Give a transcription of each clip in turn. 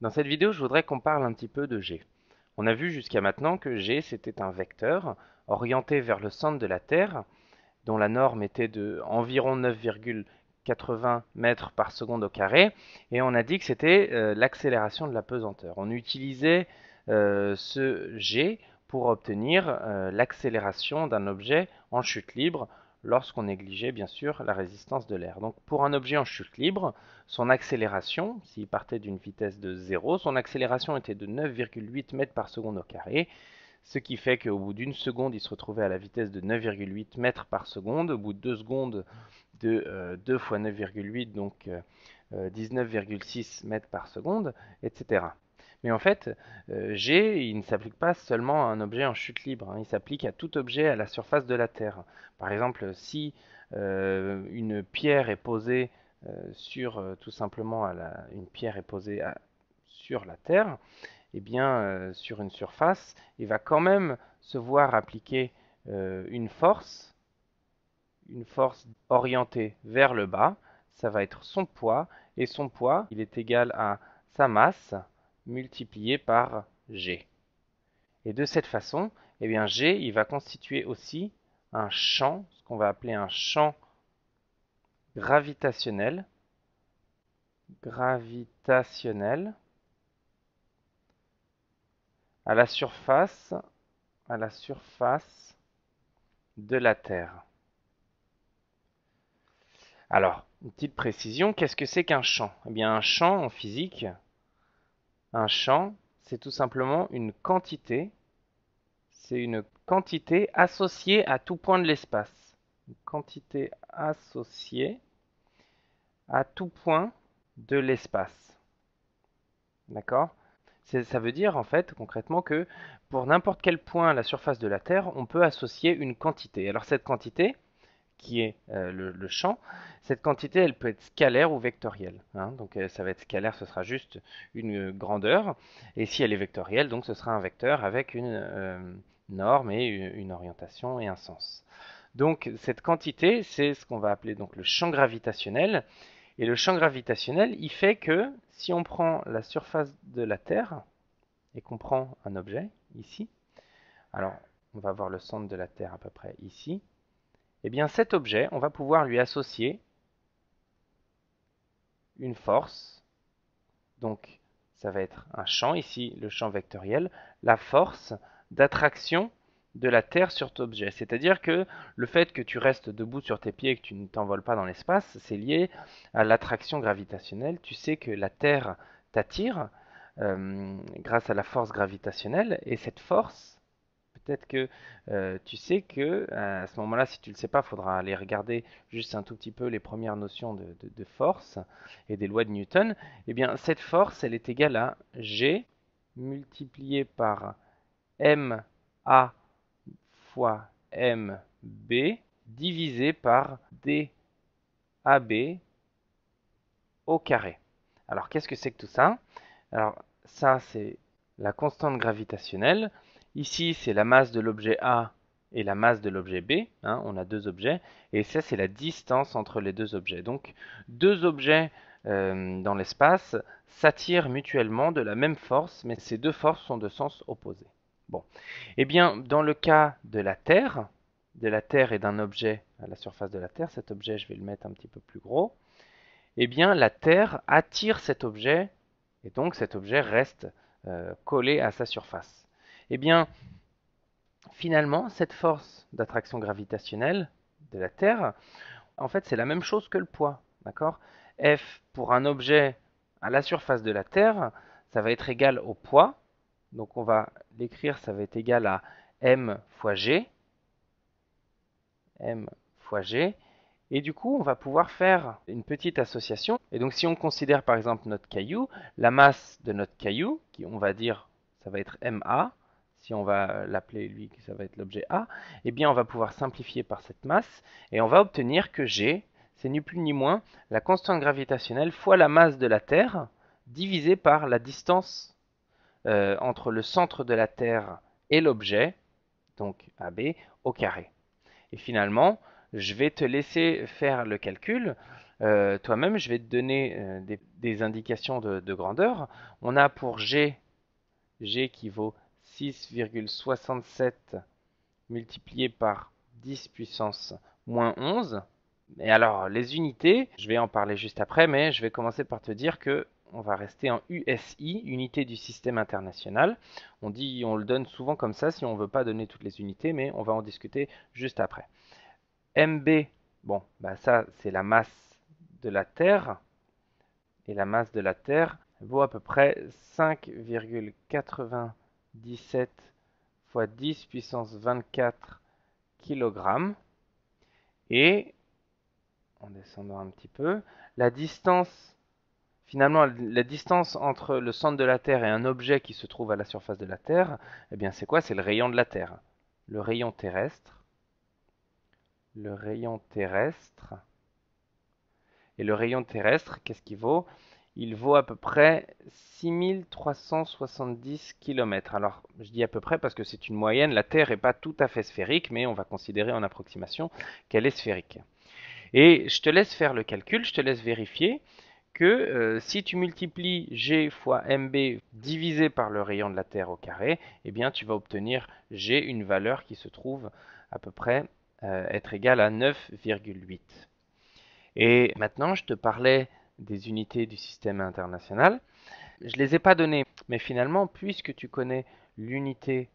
Dans cette vidéo, je voudrais qu'on parle un petit peu de G. On a vu jusqu'à maintenant que G, c'était un vecteur orienté vers le centre de la Terre, dont la norme était de environ 9,80 mètres par seconde au carré, et on a dit que c'était euh, l'accélération de la pesanteur. On utilisait euh, ce G pour obtenir euh, l'accélération d'un objet en chute libre, lorsqu'on négligeait bien sûr la résistance de l'air. Donc pour un objet en chute libre, son accélération, s'il partait d'une vitesse de 0, son accélération était de 9,8 mètres par seconde au carré, ce qui fait qu'au bout d'une seconde, il se retrouvait à la vitesse de 9,8 mètres par seconde, au bout de deux secondes de 2 euh, fois 9,8, donc 19,6 euh, euh, mètres par seconde, etc. Mais en fait, euh, G, il ne s'applique pas seulement à un objet en chute libre, hein. il s'applique à tout objet à la surface de la Terre. Par exemple, si euh, une pierre est posée euh, sur, tout simplement, à la, une pierre est posée sur la Terre, et eh bien, sur une surface, il va quand même se voir appliquer une force, une force orientée vers le bas, ça va être son poids, et son poids, il est égal à sa masse multiplié par G. Et de cette façon, eh bien G, il va constituer aussi un champ, ce qu'on va appeler un champ gravitationnel, gravitationnel, à la surface, à la surface de la Terre. Alors, une petite précision, qu'est-ce que c'est qu'un champ Eh bien, un champ en physique, un champ, c'est tout simplement une quantité. C'est une quantité associée à tout point de l'espace. Une quantité associée à tout point de l'espace. D'accord ça veut dire en fait concrètement que pour n'importe quel point à la surface de la Terre, on peut associer une quantité. Alors cette quantité, qui est euh, le, champ, cette quantité, elle peut être scalaire ou vectorielle. Hein. Donc euh, ça va être scalaire, ce sera juste une euh, grandeur. Et si elle est vectorielle, donc ce sera un vecteur avec une norme et une orientation et un sens. Donc cette quantité, c'est ce qu'on va appeler donc le champ gravitationnel. Et le champ gravitationnel, il fait que si on prend la surface de la Terre et qu'on prend un objet ici, alors on va voir le centre de la Terre à peu près ici, et eh bien cet objet, on va pouvoir lui associer une force. Donc ça va être un champ, ici le champ vectoriel, la force d'attraction de la Terre sur ton objet. C'est-à-dire que le fait que tu restes debout sur tes pieds et que tu ne t'envoles pas dans l'espace, c'est lié à l'attraction gravitationnelle. Tu sais que la Terre t'attire euh, grâce à la force gravitationnelle et cette force, peut-être que euh, tu sais que euh, à ce moment-là, si tu ne le sais pas, il faudra aller regarder juste un tout petit peu les premières notions de, force et des lois de Newton. Eh bien, cette force, elle est égale à G multiplié par MA fois MB divisé par DAB au carré. Alors qu'est-ce que c'est que tout ça Alors ça c'est la constante gravitationnelle. Ici, c'est la masse de l'objet A et la masse de l'objet B. Hein, on a deux objets. Et ça, c'est la distance entre les deux objets. Donc, deux objets euh, dans l'espace s'attirent mutuellement de la même force, mais ces deux forces sont de sens opposé. Bon. Eh bien, dans le cas de la Terre, de la Terre et d'un objet à la surface de la Terre, cet objet, je vais le mettre un petit peu plus gros, eh bien, la Terre attire cet objet, et donc cet objet reste euh, collé à sa surface. Eh bien, finalement, cette force d'attraction gravitationnelle de la Terre, en fait, c'est la même chose que le poids. D'accord F pour un objet à la surface de la Terre, ça va être égal au poids. Donc on va l'écrire, ça va être égal à m fois g. m fois g. Et du coup, on va pouvoir faire une petite association. Et donc si on considère par exemple notre caillou, la masse de notre caillou, qui on va dire, ça va être ma, si on va l'appeler lui, que ça va être l'objet A, eh bien on va pouvoir simplifier par cette masse et on va obtenir que G, c'est ni plus ni moins la constante gravitationnelle fois la masse de la Terre divisée par la distance euh, entre le centre de la Terre et l'objet, donc AB, au carré. Et finalement, je vais te laisser faire le calcul. Euh, toi-même, je vais te donner euh, des, indications de, de grandeur. On a pour G, G qui vaut 6,67 multiplié par 10 puissance moins 11. Et alors, les unités, je vais en parler juste après, mais je vais commencer par te dire que on va rester en USI, unité du système international. On dit, on le donne souvent comme ça si on ne veut pas donner toutes les unités, mais on va en discuter juste après. MB, bon, bah ça c'est la masse de la Terre. Et la masse de la Terre vaut à peu près 5,80 17 fois 10 puissance 24 kg. Et, en descendant un petit peu, la distance, finalement, la distance entre le centre de la Terre et un objet qui se trouve à la surface de la Terre, eh bien c'est quoi C'est le rayon de la Terre. Le rayon terrestre. Le rayon terrestre. Et le rayon terrestre, qu'est-ce qu'il vaut il vaut à peu près 6370 km. Alors, je dis à peu près parce que c'est une moyenne, la Terre n'est pas tout à fait sphérique, mais on va considérer en approximation qu'elle est sphérique. Et je te laisse faire le calcul, je te laisse vérifier que euh, si tu multiplies G fois MB divisé par le rayon de la Terre au carré, eh bien tu vas obtenir G une valeur qui se trouve à peu près euh, être égale à 9,8. Et maintenant, je te parlais des unités du système international. Je ne les ai pas données, mais finalement, puisque tu connais l'unité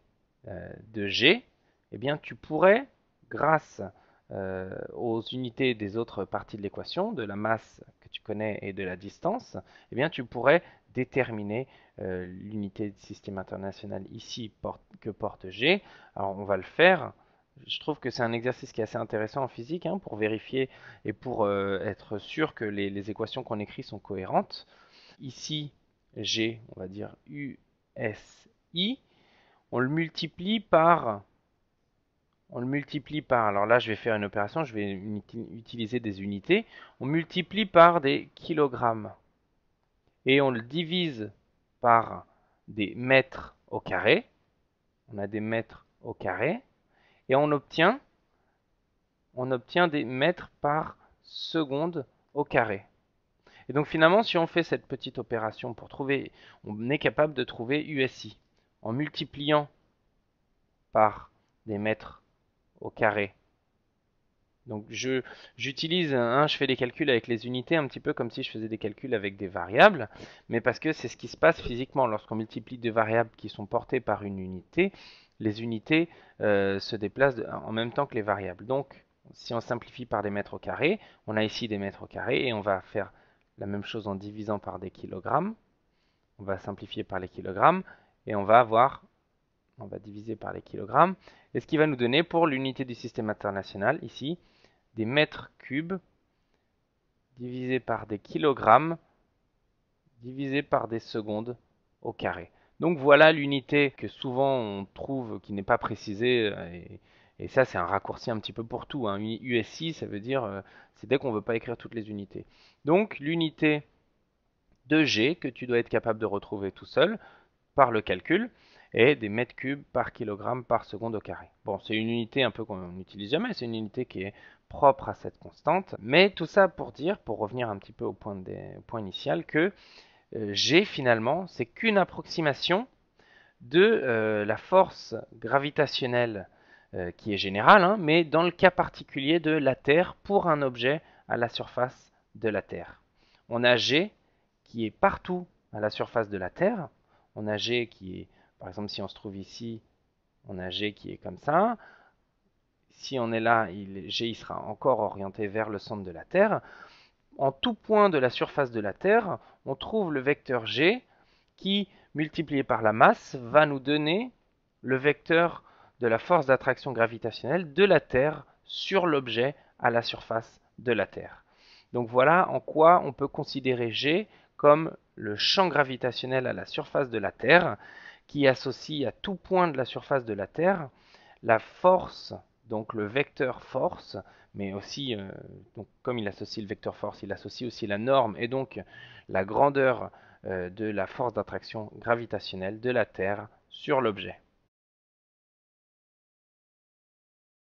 euh, de G, eh bien, tu pourrais, grâce euh, aux unités des autres parties de l'équation, de la masse que tu connais et de la distance, eh bien, tu pourrais déterminer euh, l'unité du système international ici que porte G. Alors, on va le faire je trouve que c'est un exercice qui est assez intéressant en physique hein, pour vérifier et pour euh, être sûr que les, équations qu'on écrit sont cohérentes. Ici, j'ai, on va dire USI, on le multiplie par... On le multiplie par, alors là je vais faire une opération, je vais utiliser des unités. On multiplie par des kilogrammes. Et on le divise par des mètres au carré. On a des mètres au carré. Et on obtient, on obtient des mètres par seconde au carré. Et donc finalement, si on fait cette petite opération pour trouver, on est capable de trouver USI en multipliant par des mètres au carré. Donc j'utilise je fais des calculs avec les unités un petit peu comme si je faisais des calculs avec des variables, mais parce que c'est ce qui se passe physiquement lorsqu'on multiplie des variables qui sont portées par une unité, les unités euh, se déplacent en même temps que les variables. Donc, si on simplifie par des mètres au carré, on a ici des mètres au carré et on va faire la même chose en divisant par des kilogrammes. On va simplifier par les kilogrammes et on va avoir, on va diviser par les kilogrammes. Et ce qui va nous donner pour l'unité du système international, ici, des mètres cubes divisé par des kilogrammes divisé par des secondes au carré. Donc voilà l'unité que souvent on trouve qui n'est pas précisée. Euh, et, ça, c'est un raccourci un petit peu pour tout. Hein. USI, ça veut dire, euh, c'est dès qu'on ne veut pas écrire toutes les unités. Donc l'unité de G que tu dois être capable de retrouver tout seul par le calcul est des mètres cubes par kilogramme par seconde au carré. Bon, c'est une unité un peu qu'on n'utilise jamais, c'est une unité qui est propre à cette constante. Mais tout ça pour dire, pour revenir un petit peu au point, au point initial, que euh, G finalement, c'est qu'une approximation de euh, la force gravitationnelle euh, qui est générale, hein, mais dans le cas particulier de la Terre pour un objet à la surface de la Terre. On a G qui est partout à la surface de la Terre. On a G qui est, par exemple, si on se trouve ici, on a G qui est comme ça. Si on est là, G sera encore orienté vers le centre de la Terre en tout point de la surface de la Terre, on trouve le vecteur g qui, multiplié par la masse, va nous donner le vecteur de la force d'attraction gravitationnelle de la Terre sur l'objet à la surface de la Terre. Donc voilà en quoi on peut considérer G comme le champ gravitationnel à la surface de la Terre, qui associe à tout point de la surface de la Terre la force donc le vecteur force, mais aussi, euh, comme il associe le vecteur force, il associe aussi la norme et donc la grandeur euh, de la force d'attraction gravitationnelle de la Terre sur l'objet.